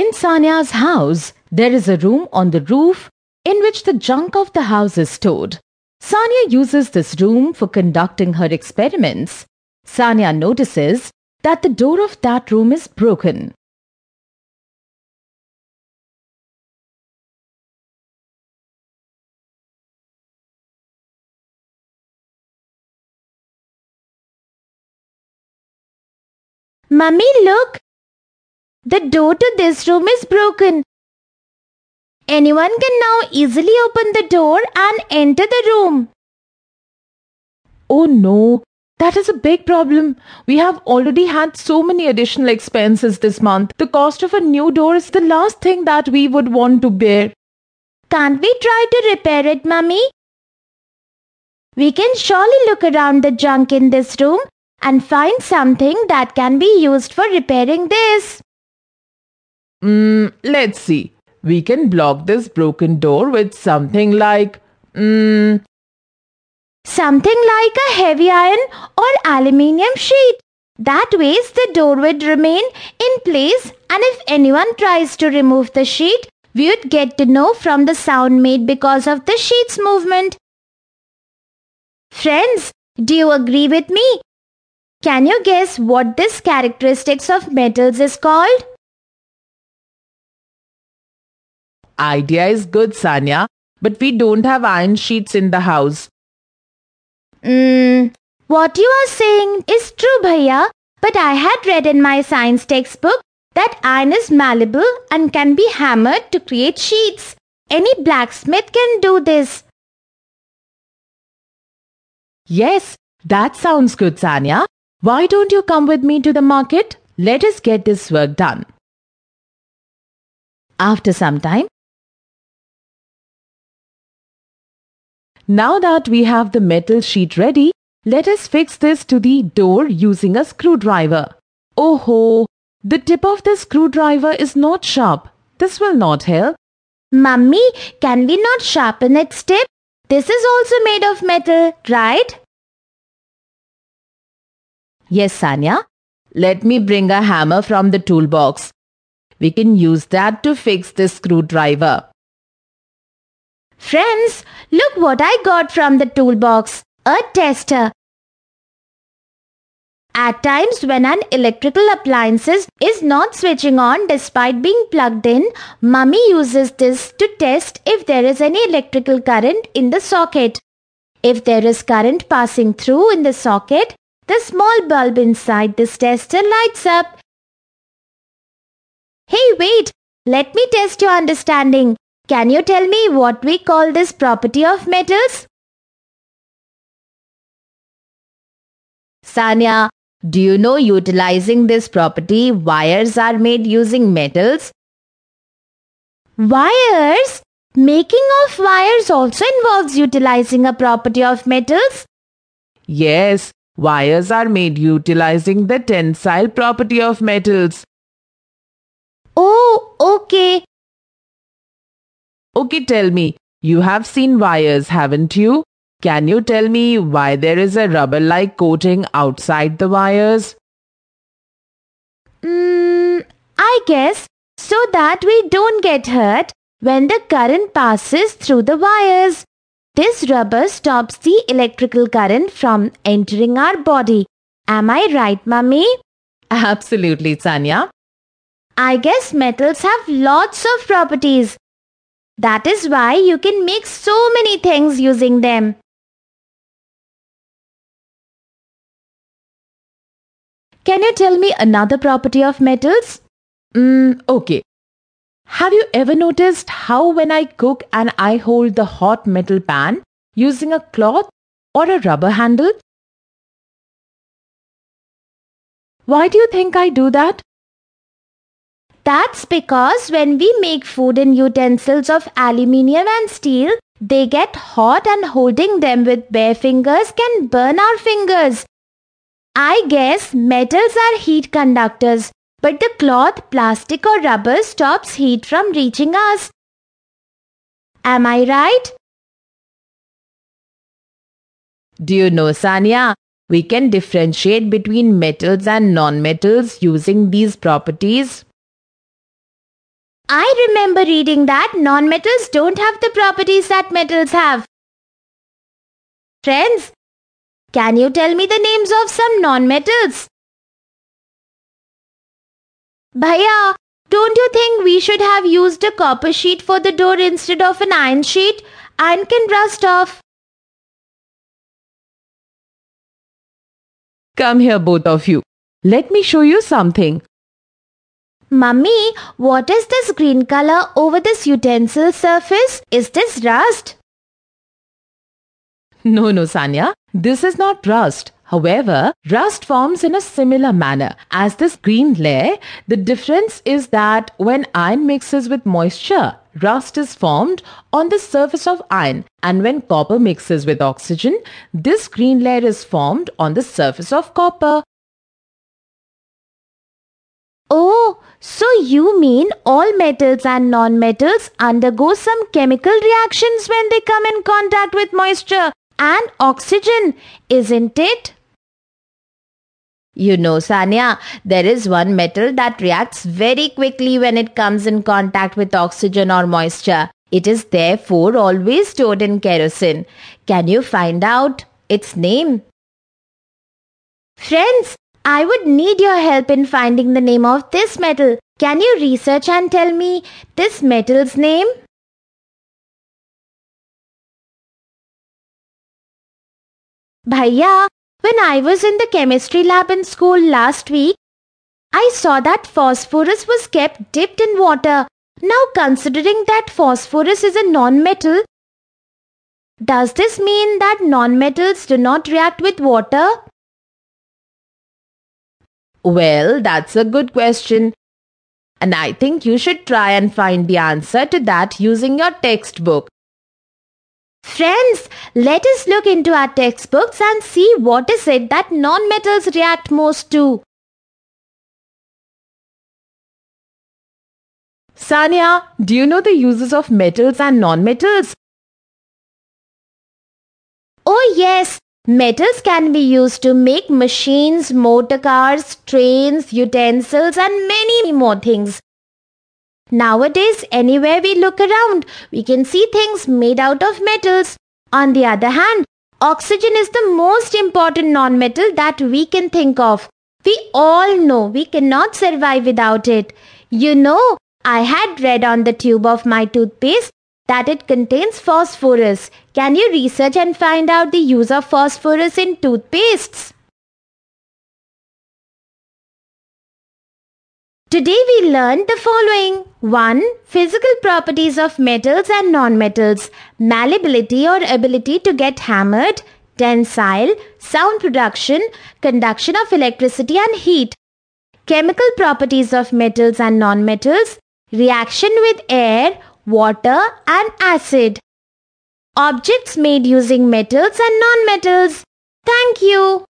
In Sanya's house, there is a room on the roof in which the junk of the house is stored. Sanya uses this room for conducting her experiments. Sanya notices that the door of that room is broken. Mummy, look! The door to this room is broken. Anyone can now easily open the door and enter the room. Oh no, that is a big problem. We have already had so many additional expenses this month. The cost of a new door is the last thing that we would want to bear. Can't we try to repair it, Mummy? We can surely look around the junk in this room and find something that can be used for repairing this. Mm, let's see. We can block this broken door with something like... Mm, something like a heavy iron or aluminium sheet. That way the door would remain in place and if anyone tries to remove the sheet, we would get to know from the sound made because of the sheet's movement. Friends, do you agree with me? Can you guess what this characteristics of metals is called? idea is good, Sanya, but we don't have iron sheets in the house. Mm, what you are saying is true, Bhaiya, but I had read in my science textbook that iron is malleable and can be hammered to create sheets. Any blacksmith can do this. Yes, that sounds good, Sanya. Why don't you come with me to the market? Let us get this work done. After some time, Now that we have the metal sheet ready, let us fix this to the door using a screwdriver. Oh ho! The tip of the screwdriver is not sharp. This will not help. Mummy, can we not sharpen its tip? This is also made of metal, right? Yes, Sanya. Let me bring a hammer from the toolbox. We can use that to fix this screwdriver. Friends, look what I got from the toolbox. A tester. At times when an electrical appliances is not switching on despite being plugged in, mummy uses this to test if there is any electrical current in the socket. If there is current passing through in the socket, the small bulb inside this tester lights up. Hey wait, let me test your understanding. Can you tell me what we call this property of metals? Sanya, do you know utilizing this property wires are made using metals? Wires? Making of wires also involves utilizing a property of metals? Yes, wires are made utilizing the tensile property of metals. Oh, okay. Okay, tell me, you have seen wires, haven't you? Can you tell me why there is a rubber-like coating outside the wires? Hmm, I guess so that we don't get hurt when the current passes through the wires. This rubber stops the electrical current from entering our body. Am I right, mummy? Absolutely, Sanya. I guess metals have lots of properties that is why you can make so many things using them. Can you tell me another property of metals? Mm, okay. Have you ever noticed how when I cook and I hold the hot metal pan using a cloth or a rubber handle? Why do you think I do that? That's because when we make food in utensils of aluminium and steel, they get hot and holding them with bare fingers can burn our fingers. I guess metals are heat conductors, but the cloth, plastic or rubber stops heat from reaching us. Am I right? Do you know, Sanya? We can differentiate between metals and non-metals using these properties. I remember reading that non-metals don't have the properties that metals have. Friends, can you tell me the names of some non-metals? Bhaiya, don't you think we should have used a copper sheet for the door instead of an iron sheet? Iron can rust off. Come here, both of you. Let me show you something. Mummy, what is this green color over this utensil surface? Is this rust? No, no, Sanya. This is not rust. However, rust forms in a similar manner. As this green layer, the difference is that when iron mixes with moisture, rust is formed on the surface of iron and when copper mixes with oxygen, this green layer is formed on the surface of copper. Oh, so you mean all metals and non-metals undergo some chemical reactions when they come in contact with moisture and oxygen, isn't it? You know, Sanya, there is one metal that reacts very quickly when it comes in contact with oxygen or moisture. It is therefore always stored in kerosene. Can you find out its name? Friends, I would need your help in finding the name of this metal. Can you research and tell me this metal's name? Bhaiya, when I was in the chemistry lab in school last week, I saw that phosphorus was kept dipped in water. Now considering that phosphorus is a non-metal, does this mean that non-metals do not react with water? Well, that's a good question. And I think you should try and find the answer to that using your textbook. Friends, let us look into our textbooks and see what is it that non-metals react most to. Sanya, do you know the uses of metals and non-metals? Oh yes, Metals can be used to make machines, motor cars, trains, utensils and many more things. Nowadays, anywhere we look around, we can see things made out of metals. On the other hand, oxygen is the most important non-metal that we can think of. We all know we cannot survive without it. You know, I had read on the tube of my toothpaste that it contains phosphorus. Can you research and find out the use of phosphorus in toothpastes? Today we learned the following. 1. Physical properties of metals and non-metals. Malleability or ability to get hammered. Tensile. Sound production. Conduction of electricity and heat. Chemical properties of metals and non-metals. Reaction with air water and acid. Objects made using metals and non-metals. Thank you.